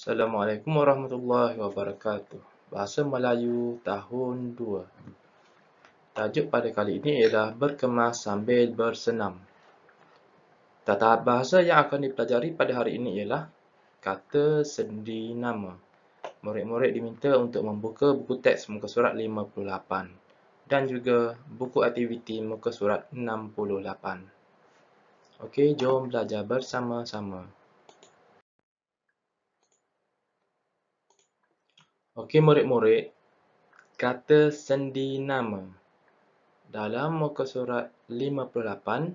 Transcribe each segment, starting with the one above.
Assalamualaikum warahmatullahi wabarakatuh. Bahasa Melayu tahun 2. Tajuk pada kali ini ialah berkemas sambil bersenam. Tata bahasa yang akan dipelajari pada hari ini ialah kata sendi nama. Murid-murid diminta untuk membuka buku teks muka surat 58 dan juga buku aktiviti muka surat 68. Okey, jom belajar bersama-sama. Okey, murid-murid. Kata sendi nama. Dalam muka surat 58,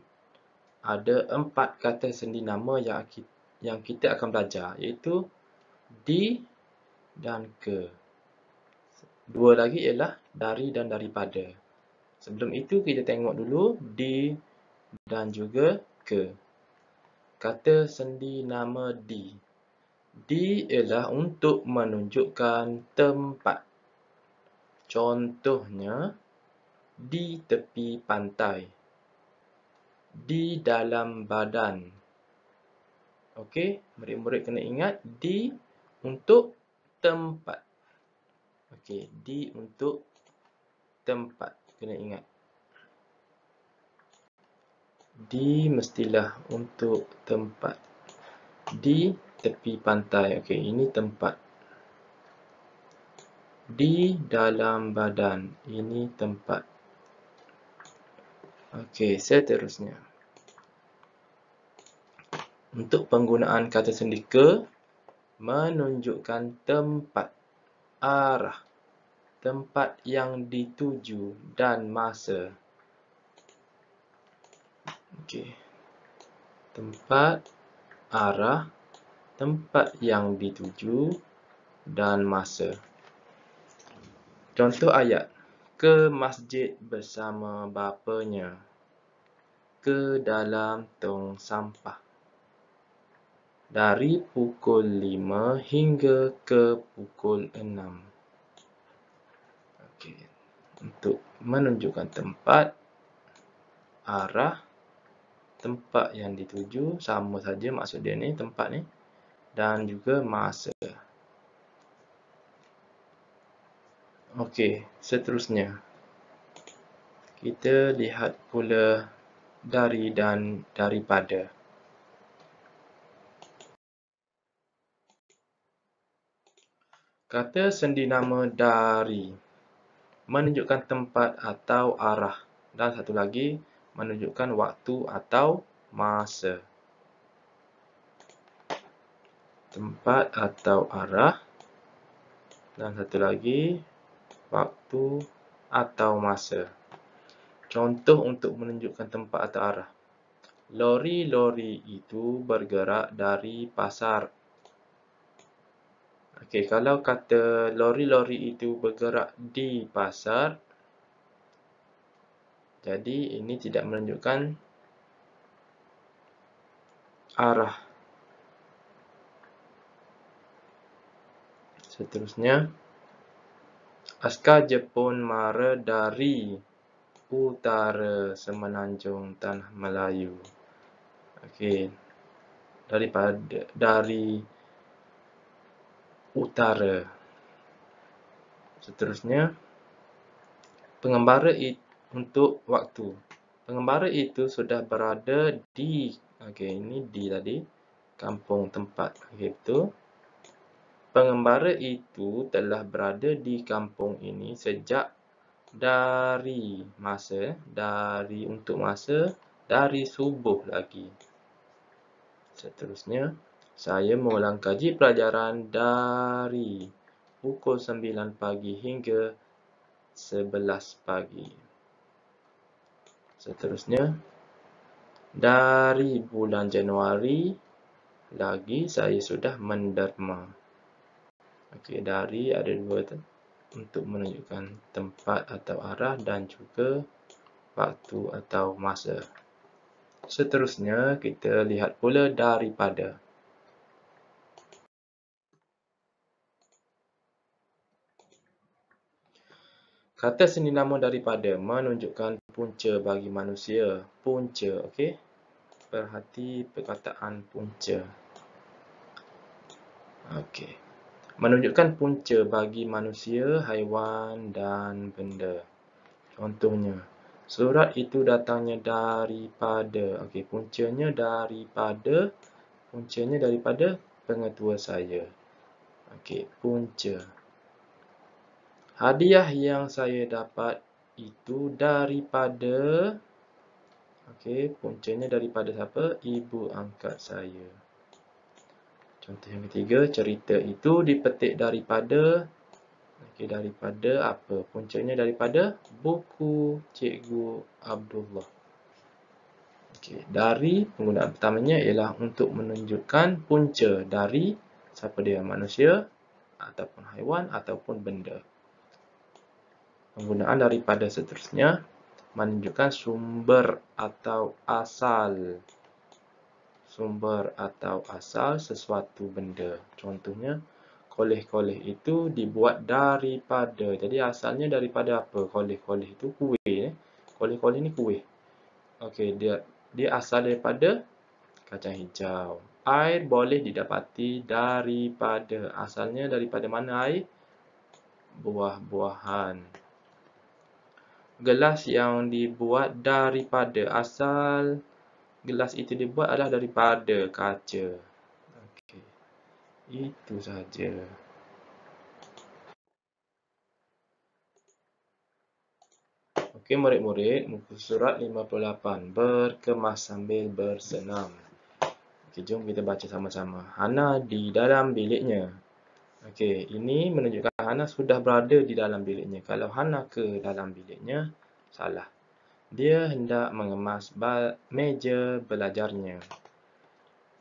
ada empat kata sendi nama yang kita akan belajar. Iaitu di dan ke. Dua lagi ialah dari dan daripada. Sebelum itu, kita tengok dulu di dan juga ke. Kata sendi nama Di. D ialah untuk menunjukkan tempat. Contohnya, di tepi pantai. Di dalam badan. Okey, murid-murid kena ingat D untuk tempat. Okey, D untuk tempat. Kena ingat. D mestilah untuk tempat. D tepi pantai. Okey, ini tempat di dalam badan. Ini tempat. Okey, seterusnya. Untuk penggunaan kata ke menunjukkan tempat arah tempat yang dituju dan masa. Okey. Tempat arah tempat yang dituju dan masa. Contoh ayat. Ke masjid bersama bapanya. Ke dalam tong sampah. Dari pukul 5 hingga ke pukul 6. Okey. Untuk menunjukkan tempat, arah, tempat yang dituju sama saja maksud dia ni tempat ni dan juga masa. Okey, seterusnya. Kita lihat pula dari dan daripada. Kata sendi nama dari menunjukkan tempat atau arah dan satu lagi menunjukkan waktu atau masa. Masa tempat atau arah dan satu lagi waktu atau masa contoh untuk menunjukkan tempat atau arah lori-lori itu bergerak dari pasar Okey, kalau kata lori-lori itu bergerak di pasar jadi ini tidak menunjukkan arah Seterusnya, askar Jepun mara dari utara semenanjung tanah Melayu. Okey, daripada dari utara. Seterusnya, pengembara itu untuk waktu. Pengembara itu sudah berada di, okey, ini di tadi, kampung tempat. Okey, betul pengembara itu telah berada di kampung ini sejak dari masa dari untuk masa dari subuh lagi. Seterusnya, saya mengulang kaji pelajaran dari pukul 9 pagi hingga 11 pagi. Seterusnya, dari bulan Januari lagi saya sudah menderma. Okey, dari ada dua tu untuk menunjukkan tempat atau arah dan juga waktu atau masa. Seterusnya, kita lihat pula daripada. Kata seni nama daripada menunjukkan punca bagi manusia. Punca, okey? Perhati perkataan punca. Okey menunjukkan punca bagi manusia, haiwan dan benda. Contohnya, surat itu datangnya daripada, okey, puncanya daripada puncanya daripada pengetua saya. Okey, punca. Hadiah yang saya dapat itu daripada okey, puncanya daripada siapa? Ibu angkat saya. Contoh yang ketiga, cerita itu dipetik daripada okay, daripada apa? Puncanya daripada buku Cikgu Abdullah. Okay, dari penggunaan pertamanya ialah untuk menunjukkan punca dari siapa dia manusia ataupun haiwan ataupun benda. Penggunaan daripada seterusnya menunjukkan sumber atau asal sumber atau asal sesuatu benda. Contohnya, koleh-koleh itu dibuat daripada. Jadi asalnya daripada apa? Koleh-koleh itu kuih. Eh. Koleh-koleh ini kuih. Okey, dia dia asal daripada kacang hijau. Air boleh didapati daripada asalnya daripada mana air? Buah-buahan. Gelas yang dibuat daripada asal gelas itu dibuat adalah daripada kaca. Okey. Itu saja. Okey murid-murid, muka surat 58 berkemas sambil bersenam. Okey, jom kita baca sama-sama. Hana di dalam biliknya. Okey, ini menunjukkan Hana sudah berada di dalam biliknya. Kalau Hana ke dalam biliknya, salah. Dia hendak mengemas meja belajarnya.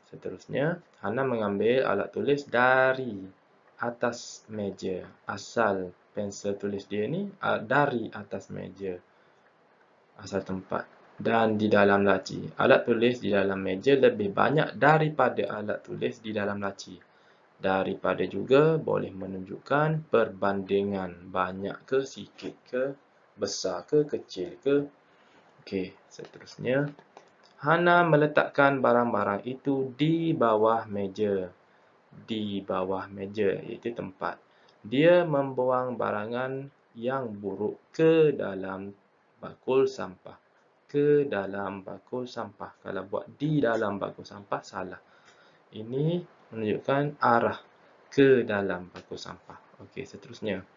Seterusnya, Hana mengambil alat tulis dari atas meja. Asal pensel tulis dia ni dari atas meja. Asal tempat. Dan di dalam laci. Alat tulis di dalam meja lebih banyak daripada alat tulis di dalam laci. Daripada juga boleh menunjukkan perbandingan banyak ke sikit ke besar ke kecil ke Okey, seterusnya. Hana meletakkan barang-barang itu di bawah meja. Di bawah meja, iaitu tempat. Dia membuang barangan yang buruk ke dalam bakul sampah. Ke dalam bakul sampah. Kalau buat di dalam bakul sampah, salah. Ini menunjukkan arah ke dalam bakul sampah. Okey, seterusnya. Seterusnya.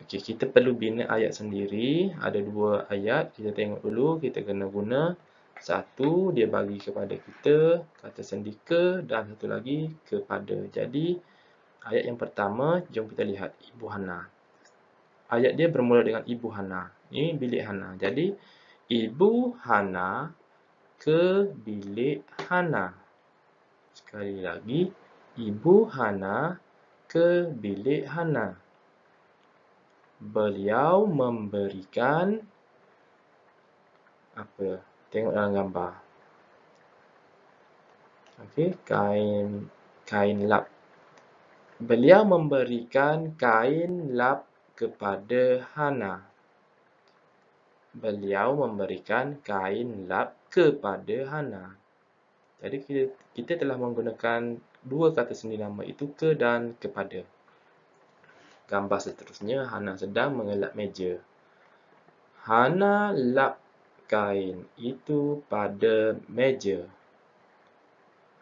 Okey, kita perlu bina ayat sendiri. Ada dua ayat. Kita tengok dulu. Kita kena guna. Satu, dia bagi kepada kita kata ke dan satu lagi kepada. Jadi, ayat yang pertama, jom kita lihat. Ibu Hana. Ayat dia bermula dengan Ibu Hana. Ini bilik Hana. Jadi, Ibu Hana ke bilik Hana. Sekali lagi, Ibu Hana ke bilik Hana beliau memberikan apa? Tengok dalam gambar. Okey, kain kain lap. Beliau memberikan kain lap kepada Hana. Beliau memberikan kain lap kepada Hana. Jadi kita kita telah menggunakan dua kata sendi nama itu ke dan kepada gambar seterusnya Hana sedang mengelap meja. Hana lap kain itu pada meja.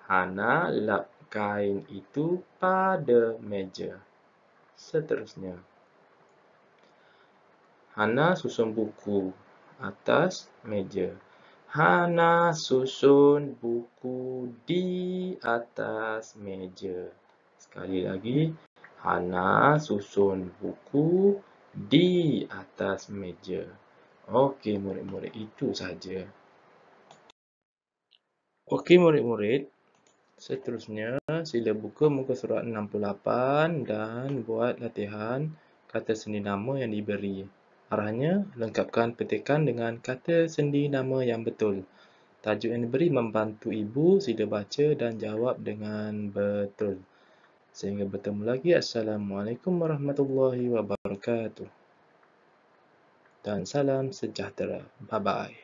Hana lap kain itu pada meja. Seterusnya. Hana susun buku atas meja. Hana susun buku di atas meja. Sekali lagi. Hana susun buku di atas meja. Okey murid-murid, itu saja. Okey murid-murid, seterusnya sila buka muka surat 68 dan buat latihan kata sendi nama yang diberi. Arahnya, lengkapkan petikan dengan kata sendi nama yang betul. Tajuk yang diberi membantu ibu, sila baca dan jawab dengan betul. Sehingga bertemu lagi. Assalamualaikum warahmatullahi wabarakatuh. Dan salam sejahtera. Bye-bye.